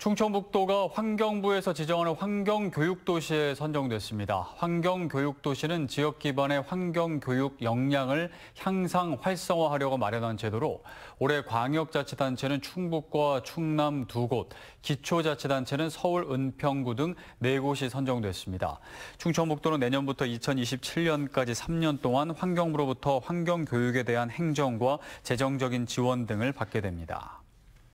충청북도가 환경부에서 지정하는 환경교육도시에 선정됐습니다. 환경교육도시는 지역 기반의 환경교육 역량을 향상 활성화하려고 마련한 제도로 올해 광역자치단체는 충북과 충남 두 곳, 기초자치단체는 서울 은평구 등 네 곳이 선정됐습니다. 충청북도는 내년부터 2027년까지 3년 동안 환경부로부터 환경교육에 대한 행정과 재정적인 지원 등을 받게 됩니다.